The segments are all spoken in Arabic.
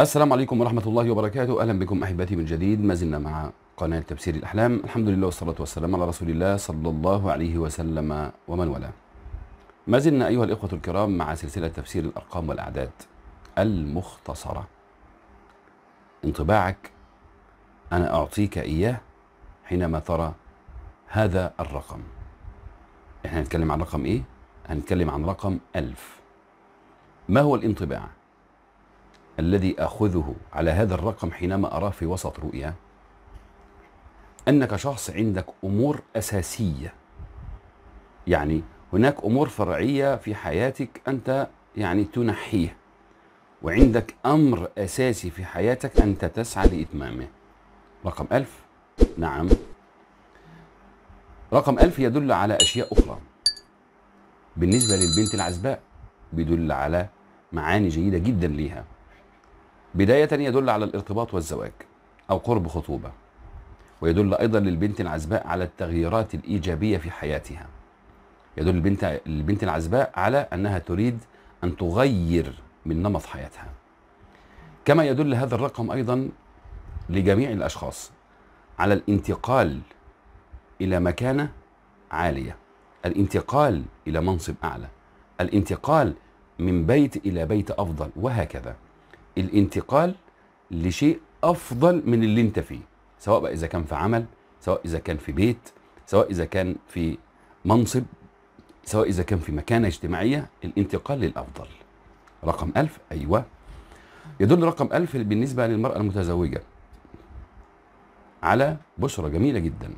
السلام عليكم ورحمة الله وبركاته أهلا بكم أحبتي من جديد ما زلنا مع قناة تفسير الأحلام الحمد لله والصلاة والسلام على رسول الله صلى الله عليه وسلم ومن والاه ما زلنا أيها الإخوة الكرام مع سلسلة تفسير الأرقام والأعداد المختصرة انطباعك أنا أعطيك إياه حينما ترى هذا الرقم احنا هنتكلم عن رقم ايه؟ هنتكلم عن رقم ألف ما هو الانطباع؟ الذي اخذه على هذا الرقم حينما اراه في وسط رؤيا انك شخص عندك امور اساسيه يعني هناك امور فرعيه في حياتك انت يعني تنحيه وعندك امر اساسي في حياتك انت تسعى لاتمامه رقم ألف نعم رقم ألف يدل على أشياء أخرى بالنسبة للبنت العزباء بيدل على معاني جيدة جدا ليها بداية يدل على الارتباط والزواج أو قرب خطوبة ويدل أيضا للبنت العزباء على التغييرات الإيجابية في حياتها يدل البنت, البنت العزباء على أنها تريد أن تغير من نمط حياتها كما يدل هذا الرقم أيضا لجميع الأشخاص على الانتقال إلى مكانة عالية الانتقال إلى منصب أعلى الانتقال من بيت إلى بيت أفضل وهكذا الانتقال لشيء افضل من اللي انت فيه سواء بقى اذا كان في عمل سواء اذا كان في بيت سواء اذا كان في منصب سواء اذا كان في مكانه اجتماعيه الانتقال للافضل رقم ألف ايوه يدل رقم ألف بالنسبه للمراه المتزوجه على بشرى جميله جدا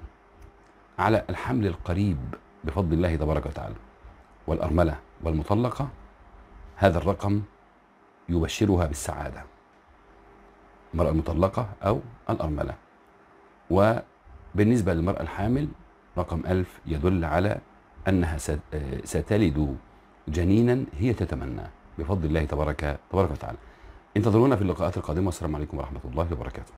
على الحمل القريب بفضل الله تبارك وتعالى والارمله والمطلقه هذا الرقم يبشرها بالسعادة المرأة المطلقة أو الأرملة وبالنسبة للمرأة الحامل رقم ألف يدل على أنها ستلد جنينا هي تتمنى بفضل الله تبارك تبارك وتعالى انتظرونا في اللقاءات القادمة والسلام عليكم ورحمة الله وبركاته